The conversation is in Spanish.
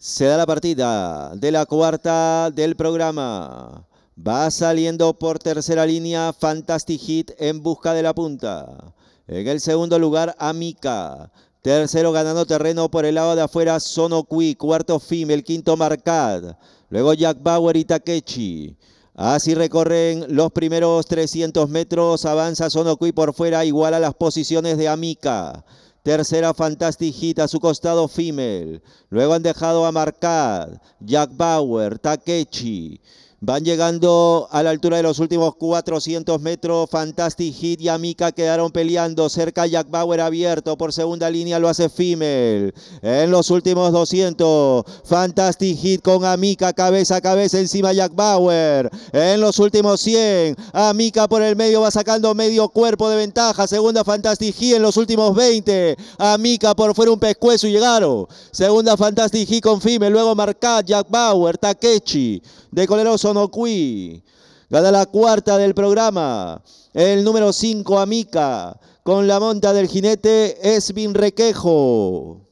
Se da la partida de la cuarta del programa. Va saliendo por tercera línea Fantastic Hit en busca de la punta. En el segundo lugar, Amica. Tercero ganando terreno por el lado de afuera, Sonokui. Cuarto, Fim. El quinto, Marcad. Luego Jack Bauer y Takechi. Así recorren los primeros 300 metros. Avanza Sonokui por fuera, igual a las posiciones de Amica. Tercera Fantastic a su costado Female. Luego han dejado a Marcad, Jack Bauer, Takechi. Van llegando a la altura de los últimos 400 metros. Fantastic Hit y Amica quedaron peleando. Cerca Jack Bauer abierto. Por segunda línea lo hace Fimmel. En los últimos 200. Fantastic Hit con Amica cabeza a cabeza encima Jack Bauer. En los últimos 100. Amica por el medio va sacando medio cuerpo de ventaja. Segunda Fantastic Hit en los últimos 20. Amica por fuera un pescuezo y llegaron. Segunda Fantastic Hit con Fimmel. Luego Marcat, Jack Bauer, Takechi. De Coleroso Sonocui, Gana la cuarta del programa. El número 5, Amica. Con la monta del jinete, Esvin Requejo.